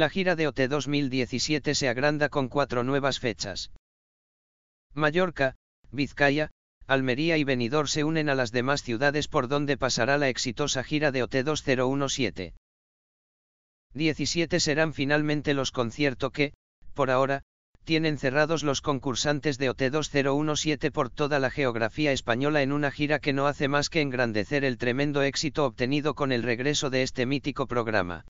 La gira de OT 2017 se agranda con cuatro nuevas fechas. Mallorca, Vizcaya, Almería y Benidorm se unen a las demás ciudades por donde pasará la exitosa gira de OT 2017. 17 serán finalmente los conciertos que, por ahora, tienen cerrados los concursantes de OT 2017 por toda la geografía española en una gira que no hace más que engrandecer el tremendo éxito obtenido con el regreso de este mítico programa.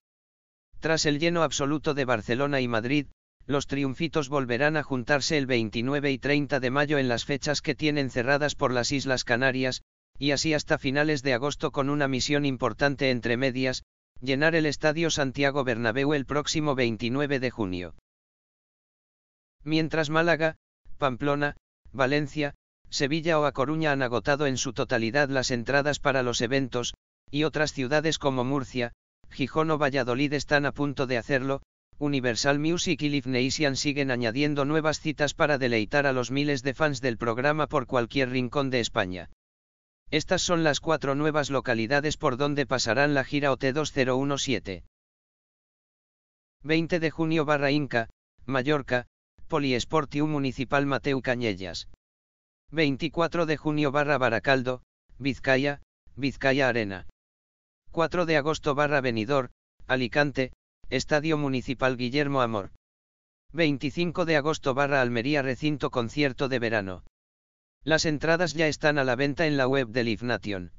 Tras el lleno absoluto de Barcelona y Madrid, los triunfitos volverán a juntarse el 29 y 30 de mayo en las fechas que tienen cerradas por las Islas Canarias, y así hasta finales de agosto con una misión importante entre medias, llenar el Estadio Santiago Bernabéu el próximo 29 de junio. Mientras Málaga, Pamplona, Valencia, Sevilla o A Coruña han agotado en su totalidad las entradas para los eventos, y otras ciudades como Murcia, Gijón o Valladolid están a punto de hacerlo, Universal Music y Live siguen añadiendo nuevas citas para deleitar a los miles de fans del programa por cualquier rincón de España. Estas son las cuatro nuevas localidades por donde pasarán la gira OT2017. 20 de junio barra Inca, Mallorca, Poliesportium Municipal Mateu Cañellas. 24 de junio barra Baracaldo, Vizcaya, Vizcaya Arena. 4 de agosto barra Venidor, Alicante, Estadio Municipal Guillermo Amor. 25 de agosto barra Almería Recinto Concierto de Verano. Las entradas ya están a la venta en la web del Nation.